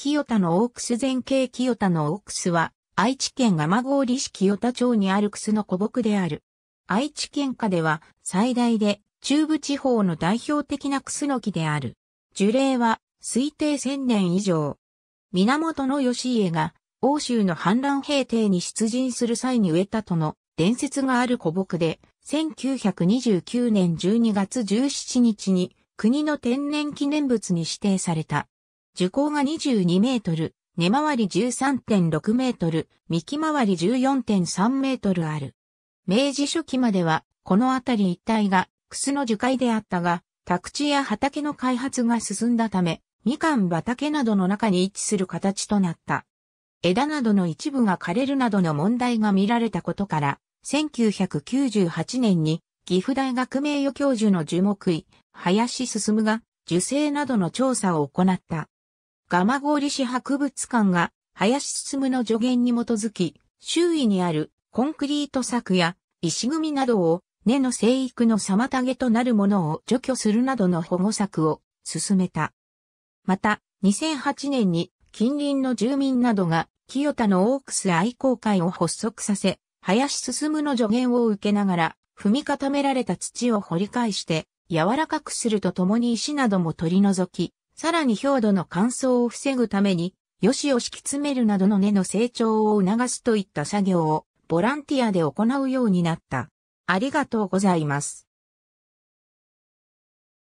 清田のオークス前景清田のオークスは、愛知県蒲郡市清田町にあるクスの古木である。愛知県下では、最大で、中部地方の代表的なクスの木である。樹齢は、推定1000年以上。源義家が、欧州の反乱平定に出陣する際に植えたとの伝説がある古木で、1929年12月17日に国の天然記念物に指定された。樹高が22メートル、根回り13.6メートル、幹回り14.3メートルある。明治初期までは、この辺り一帯が、楠の樹海であったが、宅地や畑の開発が進んだため、みかん畑などの中に位置する形となった。枝などの一部が枯れるなどの問題が見られたことから、1998年に岐阜大学名誉教授の樹木医、林進が樹勢などの調査を行った。蒲郡市博物館が林進の助言に基づき、周囲にあるコンクリート柵や石組みなどを根の生育の妨げとなるものを除去するなどの保護策を進めた。また、2008年に近隣の住民などが清田のオークス愛好会を発足させ、林進の助言を受けながら、踏み固められた土を掘り返して、柔らかくするとともに石なども取り除き、さらに表土の乾燥を防ぐために、よしを敷き詰めるなどの根の成長を促すといった作業をボランティアで行うようになった。ありがとうございます。